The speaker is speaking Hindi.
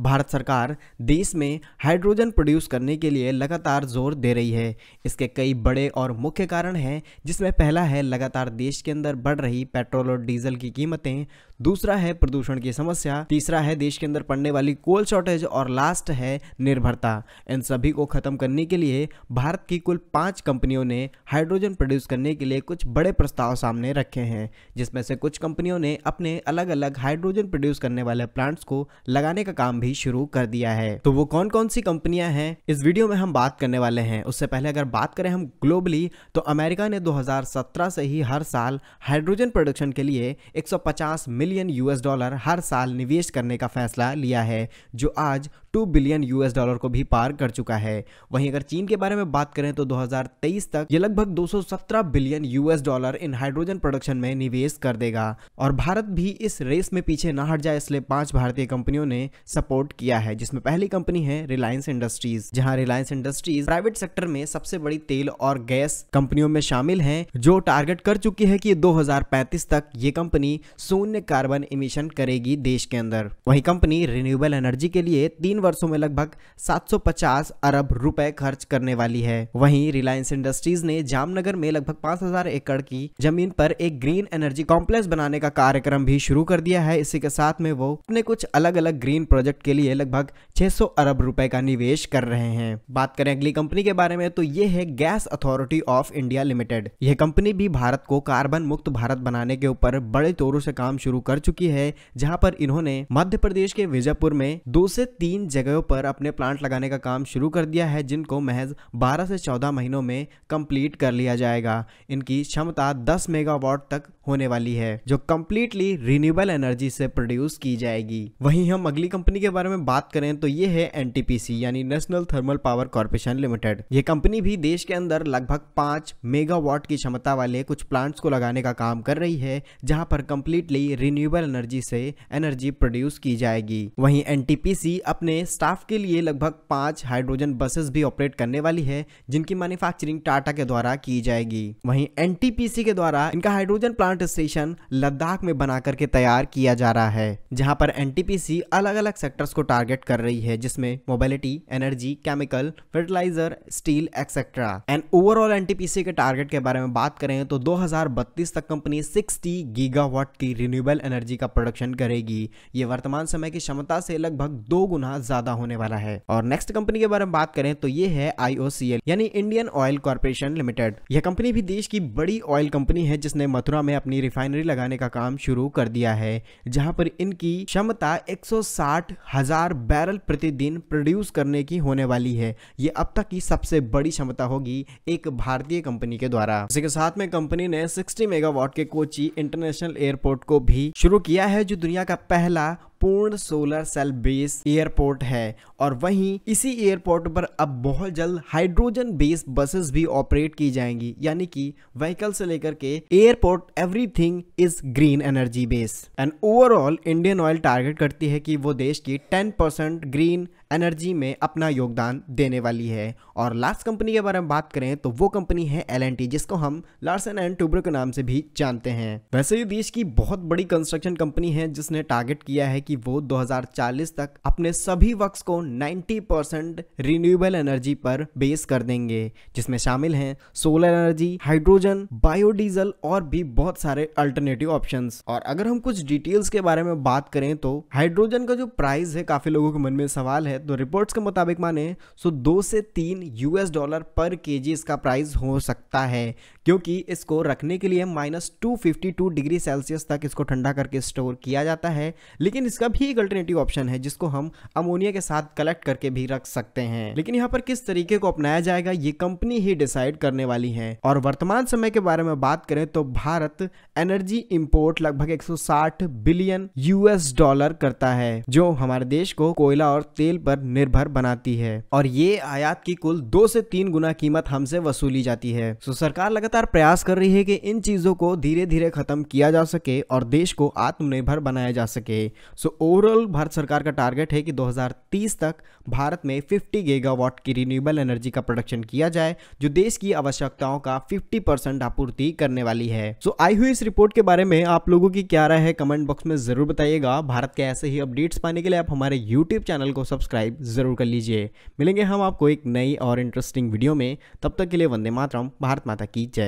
भारत सरकार देश में हाइड्रोजन प्रोड्यूस करने के लिए लगातार जोर दे रही है इसके कई बड़े और मुख्य कारण हैं जिसमें पहला है लगातार देश के अंदर बढ़ रही पेट्रोल और डीजल की कीमतें दूसरा है प्रदूषण की समस्या तीसरा है देश के अंदर पड़ने वाली कोल शॉर्टेज और लास्ट है निर्भरता इन सभी को खत्म करने के लिए भारत की कुल पाँच कंपनियों ने हाइड्रोजन प्रोड्यूस करने के लिए कुछ बड़े प्रस्ताव सामने रखे हैं जिसमें से कुछ कंपनियों ने अपने अलग अलग हाइड्रोजन प्रोड्यूस करने वाले प्लांट्स को लगाने का काम भी शुरू कर दिया है तो वो कौन कौन सी कंपनियां हैं इस वीडियो में हम बात करने वाले हैं उससे पहले अगर बात करें हम ग्लोबली तो अमेरिका ने 2017 से ही हर साल हाइड्रोजन प्रोडक्शन के लिए 150 मिलियन यूएस डॉलर हर साल निवेश करने का फैसला लिया है जो आज टू बिलियन यूएस डॉलर को भी पार कर चुका है वहीं अगर चीन के बारे में बात करें तो 2023 तक ये लगभग 217 बिलियन यूएस डॉलर इन हाइड्रोजन प्रोडक्शन में निवेश कर देगा और भारत भी इस रेस में पीछे ना हट जाए इसलिए पांच भारतीय कंपनियों ने सपोर्ट किया है जिसमें पहली कंपनी है रिलायंस इंडस्ट्रीज जहां रिलायंस इंडस्ट्रीज प्राइवेट सेक्टर में सबसे बड़ी तेल और गैस कंपनियों में शामिल है जो टारगेट कर चुकी है की दो तक ये कंपनी शून्य कार्बन इमिशन करेगी देश के अंदर वही कंपनी रिन्यूएबल एनर्जी के लिए तीन वर्षों में लगभग 750 अरब रुपए खर्च करने वाली है वहीं रिलायंस इंडस्ट्रीज ने जामनगर में लगभग 5000 एकड़ की जमीन पर एक ग्रीन एनर्जी कॉम्प्लेक्स बनाने का कार्यक्रम भी शुरू कर दिया है इसी के साथ में वो अपने कुछ अलग अलग ग्रीन प्रोजेक्ट के लिए लगभग छह अरब रूपए का निवेश कर रहे हैं बात करें अगली कंपनी के बारे में तो ये है gas authority of India limited यह कंपनी भी भारत को कार्बन मुक्त भारत बनाने के ऊपर बड़े तौरों से काम शुरू कर चुकी है जहाँ पर इन्होंने मध्य प्रदेश के विजयपुर में दो से तीन जगहों पर अपने प्लांट लगाने का काम शुरू कर दिया है जिनको महज 12 से 14 महीनों में कंप्लीट कर लिया जाएगा इनकी क्षमता 10 मेगावाट तक होने वाली है जो कम्प्लीटली रिन्यूएबल एनर्जी से प्रोड्यूस की जाएगी वहीं हम अगली कंपनी के बारे में बात करें तो ये है एन यानी national thermal power corporation limited ये कंपनी भी देश के अंदर लगभग पांच मेगावाट की क्षमता वाले कुछ प्लांट्स को लगाने का काम कर रही है जहां पर कंप्लीटली रिन्यूएबल एनर्जी से एनर्जी प्रोड्यूस की जाएगी वहीं एन अपने स्टाफ के लिए लगभग पांच हाइड्रोजन बसेस भी ऑपरेट करने वाली है जिनकी मैन्युफैक्चरिंग टाटा के द्वारा की जाएगी वहीं एनटीपीसी के द्वारा इनका hydrogen plant plant station Ladakh में बना करके तैयार किया जा रहा है जहां पर एनटीपीसी अलग अलग सेक्टर्स को टारगेट कर रही है जिसमें mobility energy chemical fertiliser steel etcetera and overall NTPC के टारगेट के बारे में बात करें तो 2032 तक कंपनी 60 गीगावाट की रिन्यूएबल एनर्जी का प्रोडक्शन करेगी ये वर्तमान समय की क्षमता से लगभग दो गुना ज्यादा होने वाला है और नेक्स्ट कंपनी के बारे में बात करें तो ये है आईओसीएल यानी इंडियन ऑयल कॉर्पोरेशन लिमिटेड यह कंपनी भी देश की बड़ी ऑयल कंपनी है जिसने मथुरा में अपनी रिफाइनरी लगाने का काम शुरू कर दिया है जहां पर इनकी क्षमता एक हजार बैरल प्रतिदिन प्रोड्यूस करने की होने वाली है ये अब तक की सबसे बड़ी क्षमता होगी एक भारतीय कंपनी के द्वारा के साथ में कंपनी ने 60 मेगावाट के कोची इंटरनेशनल एयरपोर्ट को भी शुरू किया है जो दुनिया का पहला पूर्ण सोलर सेल बेस एयरपोर्ट है और वहीं इसी एयरपोर्ट पर अब बहुत जल्द हाइड्रोजन बेस्ड बसेस भी ऑपरेट की जाएंगी यानी कि व्हीकल से लेकर के airport everything is green energy based and overall Indian oil target करती है कि वो देश की 10% ग्रीन एनर्जी में अपना योगदान देने वाली है और लास्ट कंपनी के बारे में बात करें तो वो कंपनी है एल जिसको हम लार्सन एंड टूब्रो के नाम से भी जानते हैं वैसे ये देश की बहुत बड़ी कंस्ट्रक्शन कंपनी है जिसने टारगेट किया है कि वो 2040 तक अपने सभी वर्क को 90 परसेंट रिन्यूएबल एनर्जी पर बेस कर देंगे जिसमें शामिल हैं सोलर एनर्जी हाइड्रोजन बायोडीजल और भी बहुत सारे अल्टरनेटिव ऑप्शन और अगर हम कुछ डिटेल्स के बारे में बात करें तो हाइड्रोजन का जो प्राइस है काफी लोगों के मन में सवाल है तो रिपोर्ट्स के मुताबिक माने सो दो से तीन यूएस डॉलर पर केजी इसका प्राइस हो सकता है क्योंकि इसको रखने के लिए माइनस टू डिग्री सेल्सियस तक इसको ठंडा करके स्टोर किया जाता है लेकिन इसका भी एक अल्टरनेटिव ऑप्शन है जिसको हम अमोनिया के साथ कलेक्ट करके भी रख सकते हैं लेकिन यहाँ पर किस तरीके को अपनाया जाएगा ये कंपनी ही डिसाइड करने वाली है और वर्तमान समय के बारे में बात करें तो भारत एनर्जी इम्पोर्ट लगभग एक बिलियन यूएस डॉलर करता है जो हमारे देश को कोयला और तेल पर निर्भर बनाती है और ये आयात की कुल दो से तीन गुना कीमत हमसे वसूली जाती है तो सरकार लगातार लगातार प्रयास कर रही है कि इन चीज़ों को धीरे धीरे ख़त्म किया जा सके और देश को आत्मनिर्भर बनाया जा सके सो ओवरऑल भारत सरकार का टारगेट है कि 2030 तक भारत में 50 गीगावाट की रिन्यूएबल एनर्जी का प्रोडक्शन किया जाए जो देश की आवश्यकताओं का 50 परसेंट आपूर्ति करने वाली है सो आई हुई इस रिपोर्ट के बारे में आप लोगों की क्या राय है कमेंट बॉक्स में ज़रूर बताइएगा भारत के ऐसे ही अपडेट्स पाने के लिए आप हमारे यूट्यूब चैनल को सब्सक्राइब ज़रूर कर लीजिए मिलेंगे हम आपको एक नई और इंटरेस्टिंग वीडियो में तब तक के लिए वंदे मातरम भारत माता की जय